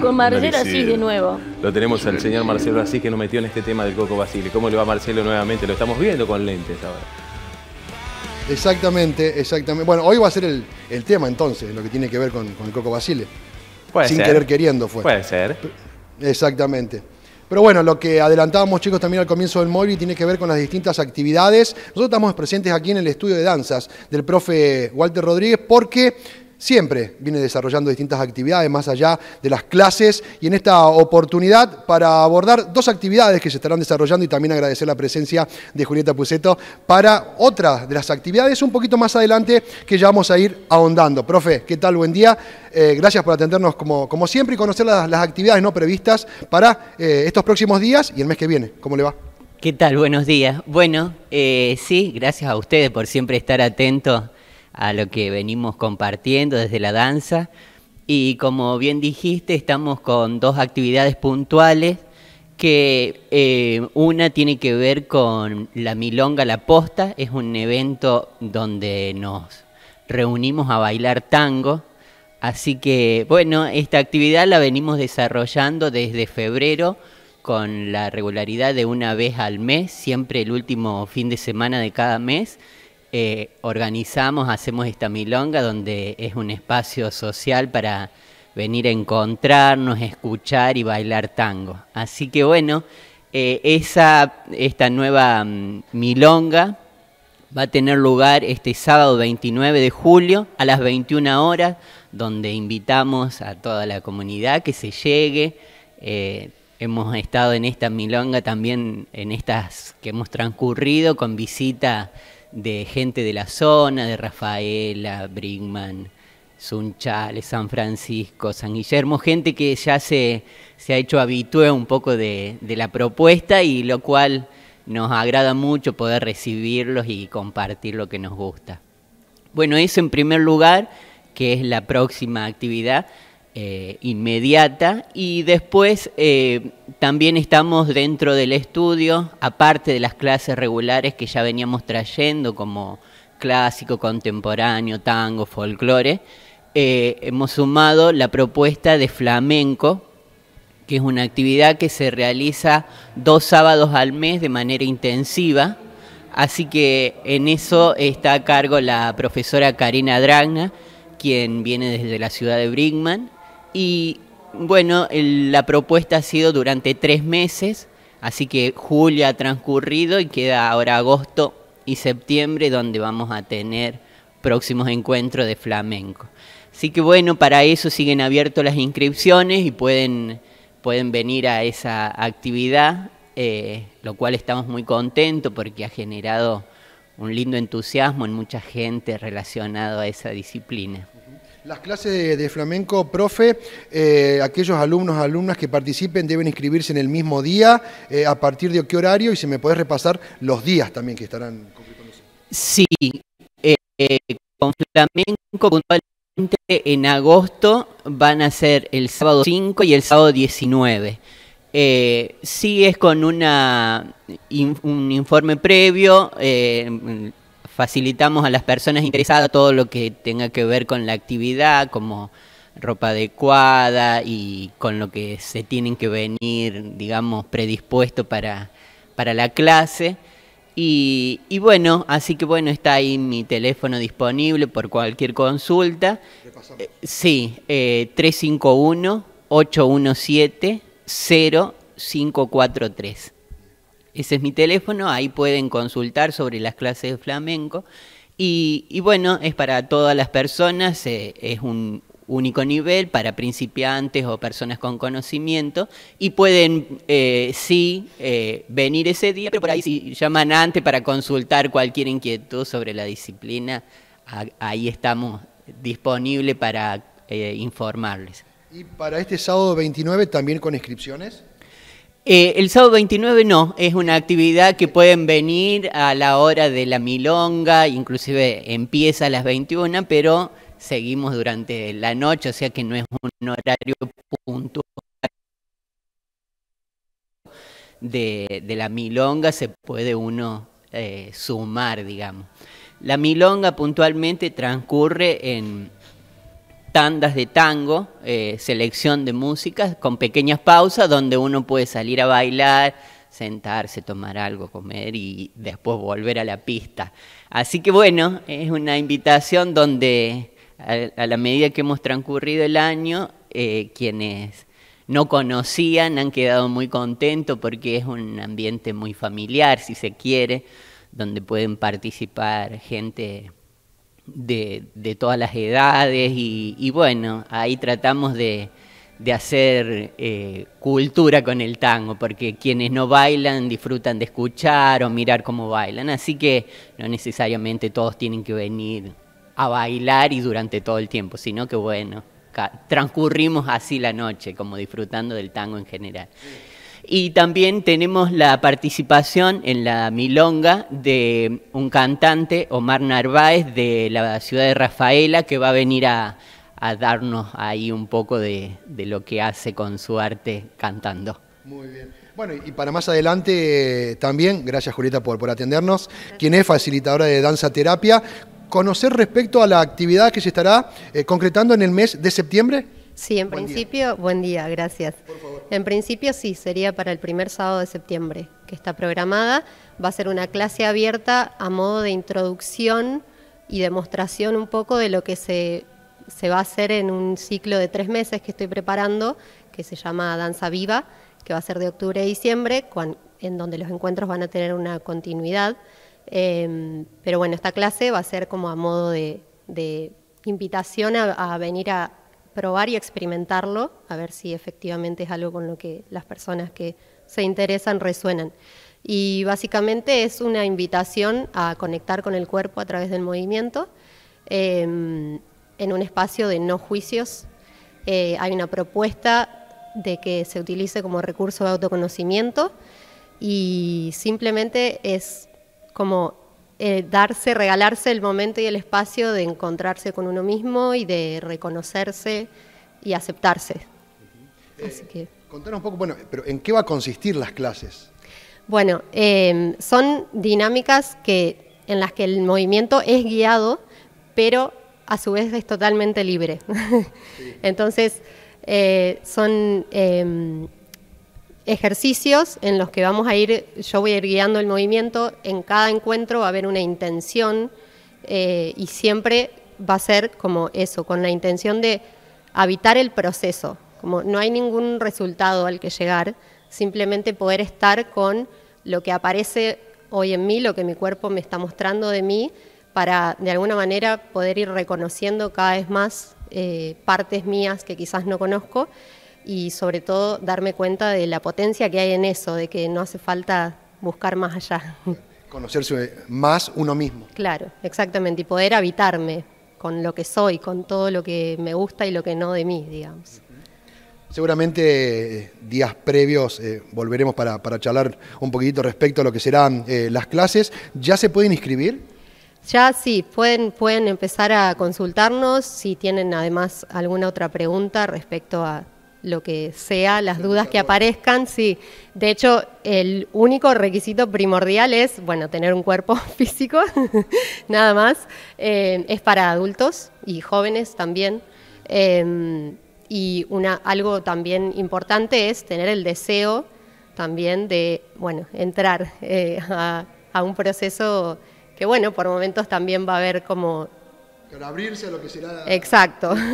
con Marcelo así de nuevo. Lo tenemos al señor Marcelo así que nos metió en este tema del Coco Basile. ¿Cómo le va Marcelo nuevamente? Lo estamos viendo con lentes ahora. Exactamente, exactamente. Bueno, hoy va a ser el, tema entonces, lo que tiene que ver con, el Coco Basile. Puede Sin querer queriendo fue. Puede ser. Exactamente. Pero bueno, lo que adelantábamos chicos también al comienzo del móvil tiene que ver con las distintas actividades. Nosotros estamos presentes aquí en el estudio de danzas del profe Walter Rodríguez porque siempre viene desarrollando distintas actividades más allá de las clases y en esta oportunidad para abordar dos actividades que se estarán desarrollando y también agradecer la presencia de Julieta Puceto para otra de las actividades un poquito más adelante que ya vamos a ir ahondando. Profe, ¿qué tal? Buen día. Eh, gracias por atendernos como, como siempre y conocer las, actividades no previstas para eh, estos próximos días y el mes que viene. ¿Cómo le va? ¿Qué tal? Buenos días. Bueno, eh, sí, gracias a ustedes por siempre estar atentos a lo que venimos compartiendo desde la danza. Y como bien dijiste, estamos con dos actividades puntuales, que eh, una tiene que ver con la Milonga La Posta, es un evento donde nos reunimos a bailar tango. Así que, bueno, esta actividad la venimos desarrollando desde febrero con la regularidad de una vez al mes, siempre el último fin de semana de cada mes. Eh, organizamos, hacemos esta milonga donde es un espacio social para venir a encontrarnos, escuchar y bailar tango. Así que bueno, eh, esa, esta nueva mm, milonga va a tener lugar este sábado 29 de julio a las 21 horas, donde invitamos a toda la comunidad que se llegue. Eh, hemos estado en esta milonga también, en estas que hemos transcurrido, con visita de gente de la zona, de Rafaela, Brinkman, Sunchales, San Francisco, San Guillermo, gente que ya se, se ha hecho habitué un poco de, la propuesta y lo cual nos agrada mucho poder recibirlos y compartir lo que nos gusta. Bueno, eso en primer lugar, que es la próxima actividad eh, inmediata, y después... Eh, también estamos dentro del estudio, aparte de las clases regulares que ya veníamos trayendo, como clásico, contemporáneo, tango, folclore, eh, hemos sumado la propuesta de flamenco, que es una actividad que se realiza dos sábados al mes de manera intensiva. Así que en eso está a cargo la profesora Karina Dragna, quien viene desde la ciudad de Brinkman. Y bueno, la propuesta ha sido durante tres meses, así que julio ha transcurrido y queda ahora agosto y septiembre donde vamos a tener próximos encuentros de flamenco. Así que bueno, para eso siguen abiertas las inscripciones y pueden, venir a esa actividad, eh, lo cual estamos muy contentos porque ha generado un lindo entusiasmo en mucha gente relacionado a esa disciplina. Las clases de, flamenco, profe, eh, aquellos alumnos, alumnas que participen deben inscribirse en el mismo día, eh, a partir de qué horario, y si me podés repasar los días también que estarán Sí, eh, con flamenco puntualmente en agosto van a ser el sábado 5 y el sábado 19. sí es con una, un informe previo facilitamos a las personas interesadas todo lo que tenga que ver con la actividad, como ropa adecuada y con lo que se tienen que venir, digamos, predispuesto para, para la clase. Y, bueno, así que bueno, está ahí mi teléfono disponible por cualquier consulta. Eh, sí, eh, 351-817-0543. Ese es mi teléfono, ahí pueden consultar sobre las clases de flamenco. Y, bueno, es para todas las personas, eh, es un único nivel para principiantes o personas con conocimiento y pueden eh, sí eh, venir ese día, pero por ahí si llaman antes para consultar cualquier inquietud sobre la disciplina, ahí estamos disponibles para informarles. ¿Y para este sábado 29 también con inscripciones? Eh, el sábado 29 no, es una actividad que pueden venir a la hora de la milonga, inclusive empieza a las 21, pero seguimos durante la noche, o sea que no es un horario puntual de, la milonga, se puede uno eh, sumar, digamos. La milonga puntualmente transcurre en tandas de tango, eh, selección de músicas con pequeñas pausas donde uno puede salir a bailar, sentarse, tomar algo, comer y después volver a la pista. Así que bueno, es una invitación donde a, la medida que hemos transcurrido el año, eh, quienes no conocían han quedado muy contentos porque es un ambiente muy familiar, si se quiere, donde pueden participar gente de, de todas las edades y, bueno, ahí tratamos de, hacer eh, cultura con el tango, porque quienes no bailan disfrutan de escuchar o mirar cómo bailan, así que no necesariamente todos tienen que venir a bailar y durante todo el tiempo, sino que bueno, transcurrimos así la noche, como disfrutando del tango en general. Y también tenemos la participación en la milonga de un cantante, Omar Narváez, de la ciudad de Rafaela, que va a venir a, darnos ahí un poco de, lo que hace con su arte cantando. Muy bien. Bueno, y para más adelante eh, también, gracias Julieta por, atendernos, quien es facilitadora de danza terapia, conocer respecto a la actividad que se estará eh, concretando en el mes de septiembre. Sí, en principio, buen día, gracias. En principio sí, sería para el primer sábado de septiembre, que está programada. Va a ser una clase abierta a modo de introducción y demostración un poco de lo que se, va a hacer en un ciclo de tres meses que estoy preparando, que se llama Danza Viva, que va a ser de octubre a diciembre, en donde los encuentros van a tener una continuidad. Em, pero bueno, esta clase va a ser como a modo de, invitación a venir a probar y experimentarlo, a ver si efectivamente es algo con lo que las personas que se interesan resuenan. Y básicamente es una invitación a conectar con el cuerpo a través del movimiento em, en un espacio de no juicios. Eh, hay una propuesta de que se utilice como recurso de autoconocimiento y simplemente es como eh, darse, regalarse el momento y el espacio de encontrarse con uno mismo y de reconocerse y aceptarse. Eh, contanos un poco, bueno, pero ¿en qué va a consistir las clases? Bueno, em, son dinámicas que, en las que el movimiento es guiado, pero a su vez es totalmente libre. Entonces, eh, son em, ejercicios en los que vamos a ir, yo voy a ir guiando el movimiento, en cada encuentro va a haber una intención eh, y siempre va a ser como eso, con la intención de habitar el proceso, como no hay ningún resultado al que llegar, simplemente poder estar con lo que aparece hoy en mí, lo que mi cuerpo me está mostrando de mí, para de alguna manera poder ir reconociendo cada vez más eh, partes mías que quizás no conozco y sobre todo darme cuenta de la potencia que hay en eso, de que no hace falta buscar más allá. Conocerse más uno mismo. Claro, exactamente, y poder habitarme con lo que soy, con todo lo que me gusta y lo que no de mí, digamos. Seguramente eh, días previos eh, volveremos para, charlar un poquitito respecto a lo que serán eh, las clases. ¿Ya se pueden inscribir? Ya sí, pueden, pueden empezar a consultarnos si tienen además alguna otra pregunta respecto a lo que sea, las dudas que aparezcan, sí. De hecho, el único requisito primordial es, bueno, tener un cuerpo físico, nada más. Eh, es para adultos y jóvenes también. Em, y una, algo también importante es tener el deseo también de, bueno, entrar eh, a, un proceso que, bueno, por momentos también va a haber como... Pero abrirse a lo que será... Exacto.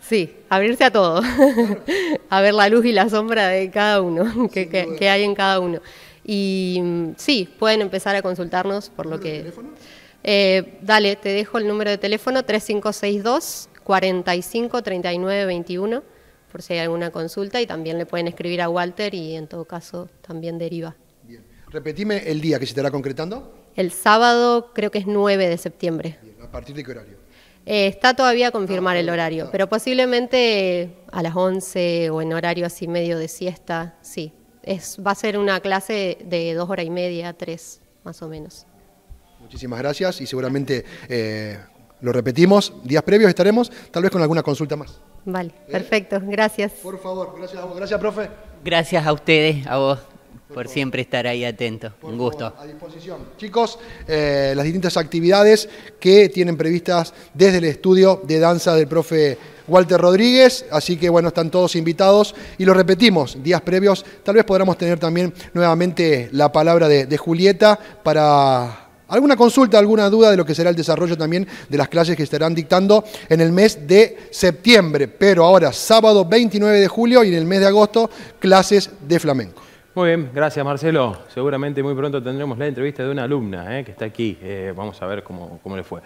Sí, abrirse a todo, a ver la luz y la sombra de cada uno, que, hay en cada uno. Y mm, sí, pueden empezar a consultarnos por lo que... Eh, dale, te dejo el número de teléfono 3562 453921 por si hay alguna consulta y también le pueden escribir a Walter y en todo caso también deriva. Bien. Repetime el día que se estará concretando. El sábado creo que es 9 de septiembre. ¿A partir de qué horario? Eh, está todavía a confirmar ah, el horario, pero posiblemente a las 11 o en horario así medio de siesta, sí. va a ser una clase de dos horas y media, tres, más o menos. Muchísimas gracias y seguramente eh, lo repetimos, días previos estaremos, tal vez con alguna consulta más. Vale, eh, perfecto, gracias. Por favor, gracias a vos, gracias profe. Gracias a ustedes, a vos por siempre estar ahí atento. Un gusto. a disposición. Chicos, eh, las distintas actividades que tienen previstas desde el estudio de danza del profe Walter Rodríguez, así que bueno, están todos invitados y lo repetimos, días previos, tal vez podamos tener también nuevamente la palabra de, de Julieta para alguna consulta, alguna duda de lo que será el desarrollo también de las clases que estarán dictando en el mes de septiembre, pero ahora sábado 29 de julio y en el mes de agosto clases de flamenco. Muy bien, gracias Marcelo. Seguramente muy pronto tendremos la entrevista de una alumna eh, que está aquí. Eh, vamos a ver cómo, cómo le fue.